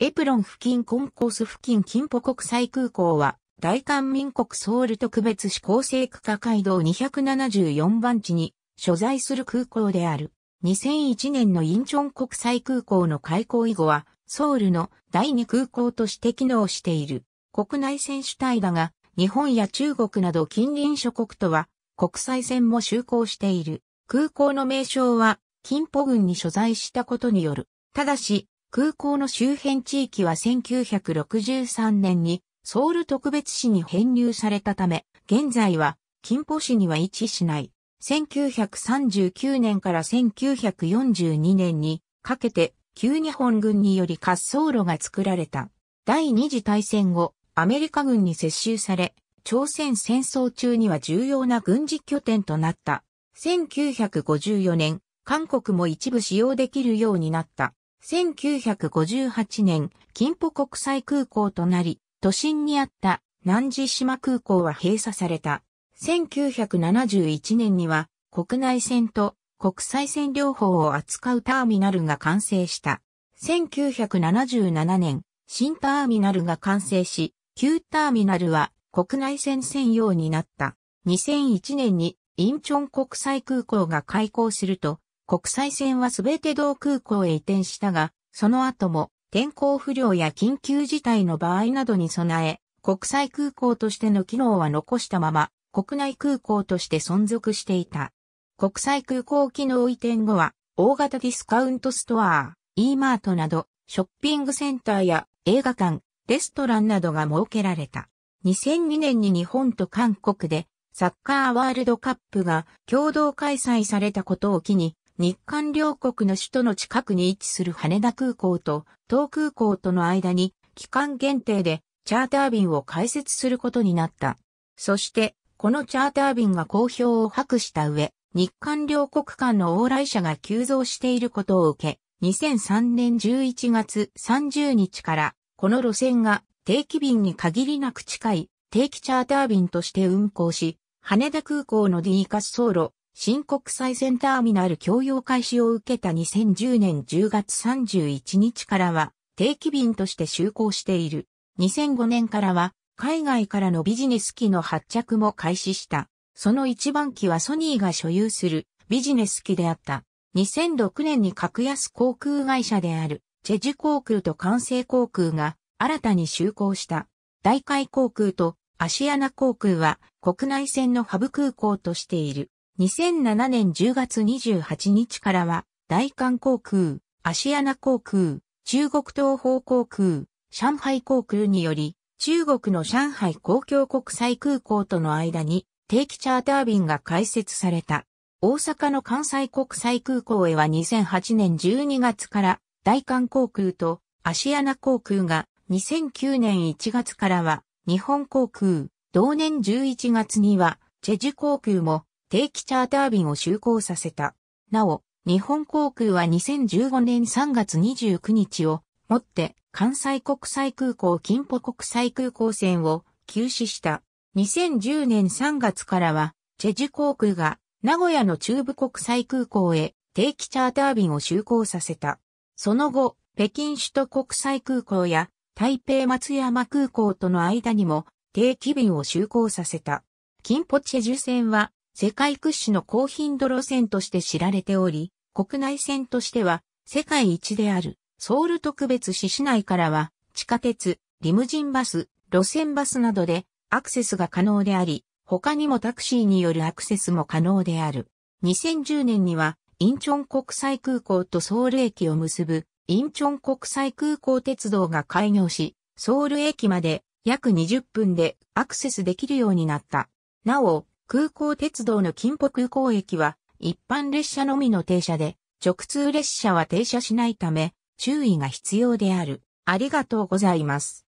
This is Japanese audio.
エプロン付近コンコース付近金浦国際空港は、大韓民国ソウル特別市構成区下街道274番地に所在する空港である。2001年のインチョン国際空港の開港以後は、ソウルの第二空港として機能している。国内線主体だが、日本や中国など近隣諸国とは、国際線も就航している。空港の名称は、金浦郡に所在したことによる。ただし、空港の周辺地域は1963年にソウル特別市に編入されたため、現在は金浦市には位置しない。1939年から1942年にかけて旧日本軍により滑走路が作られた。第二次大戦後、アメリカ軍に接収され、朝鮮戦争中には重要な軍事拠点となった。1954年、韓国も一部使用できるようになった。1958年、金浦国際空港となり、都心にあった南寺島空港は閉鎖された。1971年には国内線と国際線両方を扱うターミナルが完成した。1977年、新ターミナルが完成し、旧ターミナルは国内線専用になった。2001年にインチョン国際空港が開港すると、国際線はすべて同空港へ移転したが、その後も天候不良や緊急事態の場合などに備え、国際空港としての機能は残したまま、国内空港として存続していた。国際空港機能移転後は、大型ディスカウントストア、e マートなど、ショッピングセンターや映画館、レストランなどが設けられた。2002年に日本と韓国でサッカーワールドカップが共同開催されたことを機に日韓両国の首都の近くに位置する羽田空港と東空港との間に期間限定でチャーター便を開設することになった。そして、このチャーター便が好評を博した上、日韓両国間の往来者が急増していることを受け、2003年11月30日から、この路線が定期便に限りなく近い定期チャーター便として運行し、羽田空港の D 滑走路、新国際線ターミナル供用開始を受けた2010年10月31日からは定期便として就航している。2005年からは海外からのビジネス機の発着も開始した。その一番機はソニーが所有するビジネス機であった。2006年に格安航空会社であるチェジュ航空と関西航空が新たに就航した。大海航空とアシアナ航空は国内線のハブ空港としている。2007年10月28日からは、大韓航空、アシアナ航空、中国東方航空、上海航空により、中国の上海公共国際空港との間に定期チャーター便が開設された。大阪の関西国際空港へは2008年12月から大韓航空とアシアナ航空が2009年1月からは日本航空、同年11月にはチェジュ航空も定期チャーター便を就航させた。なお、日本航空は2015年3月29日をもって関西国際空港金浦国際空港線を休止した。2010年3月からは、チェジュ航空が名古屋の中部国際空港へ定期チャーター便を就航させた。その後、北京首都国際空港や台北松山空港との間にも定期便を就航させた。金浦チェジュ線は世界屈指の高頻度路線として知られており、国内線としては世界一であるソウル特別市市内からは地下鉄、リムジンバス、路線バスなどでアクセスが可能であり、他にもタクシーによるアクセスも可能である。2010年にはインチョン国際空港とソウル駅を結ぶインチョン国際空港鉄道が開業し、ソウル駅まで約20分でアクセスできるようになった。なお、空港鉄道の金浦空港駅は一般列車のみの停車で、直通列車は停車しないため注意が必要である。ありがとうございます。